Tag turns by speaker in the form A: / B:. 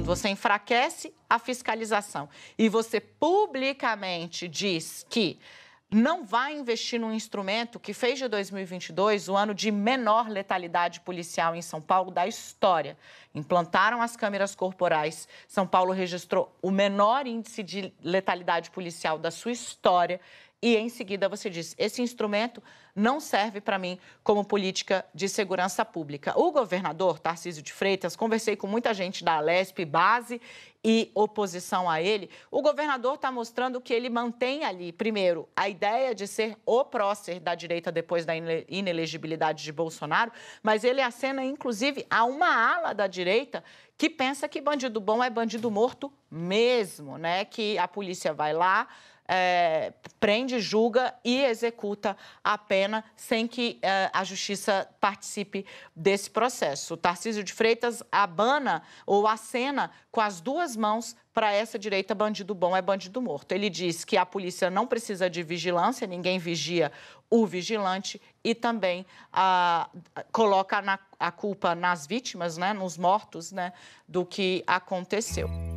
A: Quando você enfraquece a fiscalização e você publicamente diz que não vai investir num instrumento que fez de 2022 o ano de menor letalidade policial em São Paulo da história. Implantaram as câmeras corporais. São Paulo registrou o menor índice de letalidade policial da sua história e em seguida você diz: esse instrumento não serve para mim como política de segurança pública. O governador Tarcísio de Freitas, conversei com muita gente da Alesp, base e oposição a ele. O governador está mostrando que ele mantém ali, primeiro, a ideia de ser o prócer da direita depois da inelegibilidade de Bolsonaro, mas ele acena, inclusive, a uma ala da direita que pensa que bandido bom é bandido morto mesmo, né? Que a polícia vai lá, é, prende, julga e executa a pena sem que é, a justiça participe desse processo. O Tarcísio de Freitas abana ou acena com as duas mãos para essa direita bandido bom é bandido morto. Ele diz que a polícia não precisa de vigilância, ninguém vigia o vigilante e também coloca na, a culpa nas vítimas, né, nos mortos, né, do que aconteceu.